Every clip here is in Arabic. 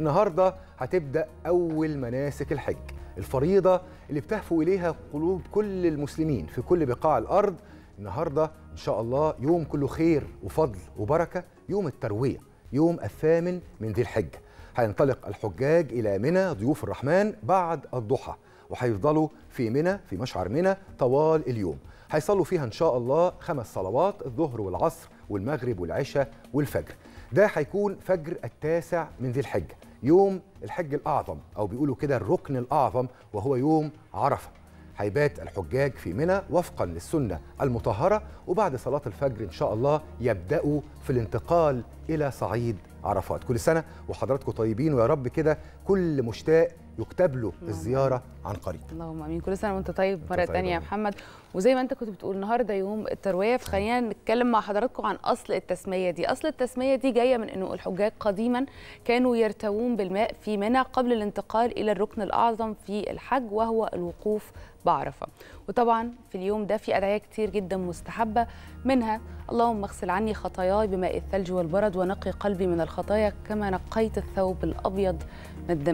النهارده هتبدا اول مناسك الحج الفريضه اللي بتهفو اليها قلوب كل المسلمين في كل بقاع الارض النهارده ان شاء الله يوم كله خير وفضل وبركه يوم الترويه يوم الثامن من ذي الحجه هينطلق الحجاج الى منى ضيوف الرحمن بعد الضحى وهيفضلوا في منى في مشعر منى طوال اليوم هيصلوا فيها ان شاء الله خمس صلوات الظهر والعصر والمغرب والعشاء والفجر ده هيكون فجر التاسع من ذي الحجه يوم الحج الأعظم أو بيقولوا كده الركن الأعظم وهو يوم عرفة هيبات الحجاج في منى وفقا للسنة المطهرة وبعد صلاة الفجر إن شاء الله يبدأوا في الانتقال إلى صعيد عرفات كل سنة وحضراتكم طيبين ويا رب كده كل مشتاق يكتب له الزيارة عن قريب اللهم امين كل سنة وانت طيب مرة طيب تانية يا محمد وزي ما انت كنت بتقول النهارده يوم التروية فخلينا نتكلم مع حضراتكم عن اصل التسمية دي اصل التسمية دي جاية من انه الحجاج قديما كانوا يرتوون بالماء في منى قبل الانتقال الى الركن الاعظم في الحج وهو الوقوف بعرفة وطبعا في اليوم ده في أدعية كتير جدا مستحبة منها اللهم اغسل عني خطاياي بماء الثلج والبرد ونقي قلبي من الخطايا كما نقيت الثوب الأبيض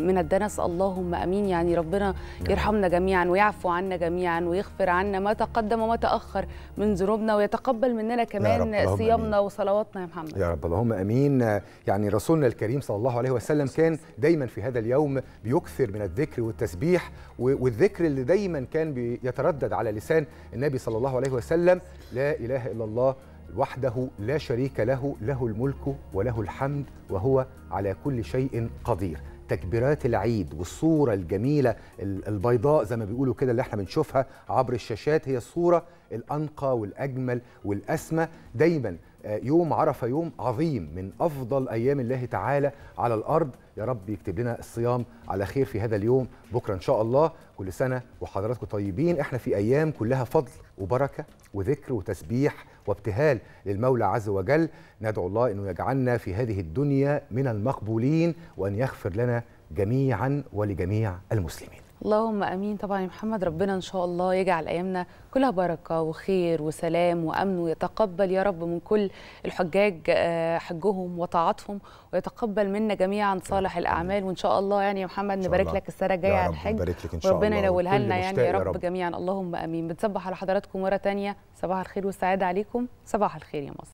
من الدنس اللهم أمين يعني ربنا يرحمنا جميعا ويعفو عنا جميعا ويغفر عنا ما تقدم وما تأخر من ذنوبنا ويتقبل مننا كمان صيامنا وصلواتنا يا محمد يا رب اللهم أمين يعني رسولنا الكريم صلى الله عليه وسلم كان دايما في هذا اليوم بيكثر من الذكر والتسبيح والذكر اللي دايما كان بيتردد على لسان النبي صلى الله عليه وسلم لا إله إلا الله وحده لا شريك له له الملك وله الحمد وهو على كل شيء قدير تكبيرات العيد والصورة الجميلة البيضاء زي ما بيقولوا كده اللي احنا بنشوفها عبر الشاشات هي الصورة الأنقى والأجمل والأسمى دايما يوم عرفة يوم عظيم من أفضل أيام الله تعالى على الأرض يا رب يكتب لنا الصيام على خير في هذا اليوم بكرة إن شاء الله كل سنة وحضراتكم طيبين إحنا في أيام كلها فضل وبركة وذكر وتسبيح وابتهال للمولى عز وجل ندعو الله أنه يجعلنا في هذه الدنيا من المقبولين وأن يغفر لنا جميعا ولجميع المسلمين اللهم امين طبعا يا محمد ربنا ان شاء الله يجعل ايامنا كلها بركه وخير وسلام وامن ويتقبل يا رب من كل الحجاج آه، حجهم وطاعتهم ويتقبل منا جميعا صالح الاعمال وان شاء الله يعني يا محمد نبارك لك السنه الجايه على الحج ربنا ينولها لنا يعني يا رب, رب جميعا اللهم امين بتصبح على حضراتكم مره ثانيه صباح الخير والسعاده عليكم صباح الخير يا مصر